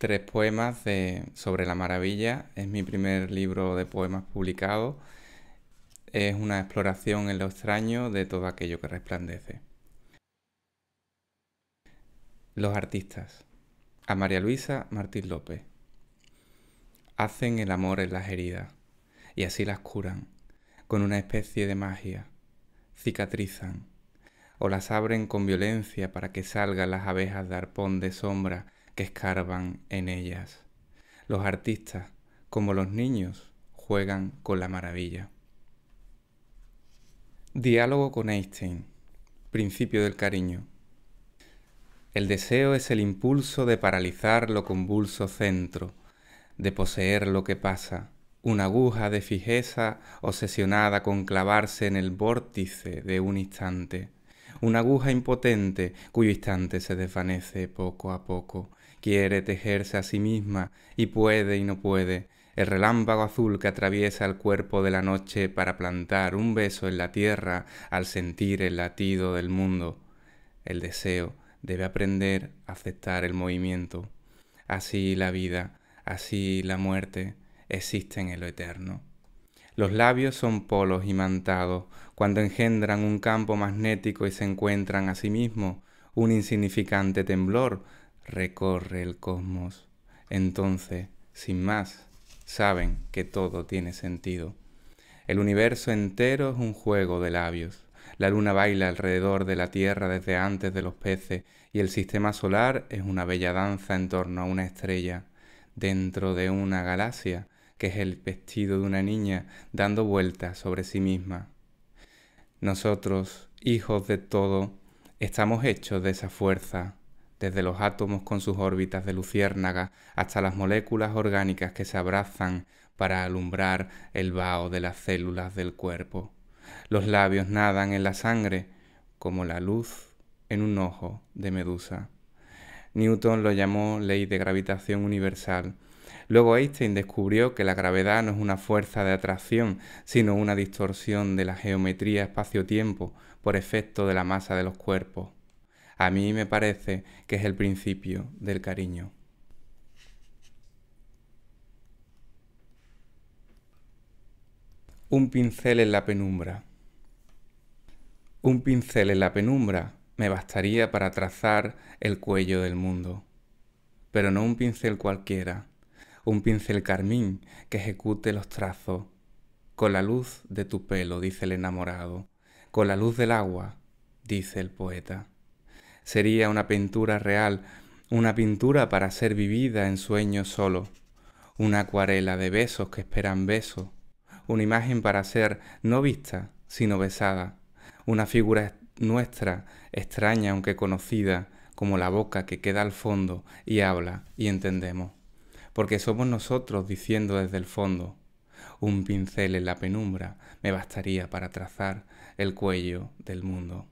tres poemas sobre la maravilla. Es mi primer libro de poemas publicado. Es una exploración en lo extraño de todo aquello que resplandece. Los artistas. A María Luisa Martín López. Hacen el amor en las heridas y así las curan con una especie de magia. Cicatrizan o las abren con violencia para que salgan las abejas de arpón de sombra escarban en ellas. Los artistas, como los niños, juegan con la maravilla. Diálogo con Einstein. Principio del cariño. El deseo es el impulso de paralizar lo convulso centro, de poseer lo que pasa, una aguja de fijeza obsesionada con clavarse en el vórtice de un instante una aguja impotente cuyo instante se desvanece poco a poco. Quiere tejerse a sí misma y puede y no puede. El relámpago azul que atraviesa el cuerpo de la noche para plantar un beso en la tierra al sentir el latido del mundo. El deseo debe aprender a aceptar el movimiento. Así la vida, así la muerte existen en lo eterno. Los labios son polos imantados, cuando engendran un campo magnético y se encuentran a sí mismos, un insignificante temblor recorre el cosmos. Entonces, sin más, saben que todo tiene sentido. El universo entero es un juego de labios. La luna baila alrededor de la Tierra desde antes de los peces y el sistema solar es una bella danza en torno a una estrella. Dentro de una galaxia que es el vestido de una niña dando vueltas sobre sí misma. Nosotros, hijos de todo, estamos hechos de esa fuerza, desde los átomos con sus órbitas de luciérnaga hasta las moléculas orgánicas que se abrazan para alumbrar el vaho de las células del cuerpo. Los labios nadan en la sangre como la luz en un ojo de medusa. Newton lo llamó ley de gravitación universal Luego Einstein descubrió que la gravedad no es una fuerza de atracción, sino una distorsión de la geometría espacio-tiempo por efecto de la masa de los cuerpos. A mí me parece que es el principio del cariño. Un pincel en la penumbra. Un pincel en la penumbra me bastaría para trazar el cuello del mundo, pero no un pincel cualquiera, un pincel carmín que ejecute los trazos. Con la luz de tu pelo, dice el enamorado, con la luz del agua, dice el poeta. Sería una pintura real, una pintura para ser vivida en sueños solo, una acuarela de besos que esperan besos, una imagen para ser no vista, sino besada, una figura nuestra, extraña aunque conocida, como la boca que queda al fondo y habla y entendemos porque somos nosotros diciendo desde el fondo, un pincel en la penumbra me bastaría para trazar el cuello del mundo.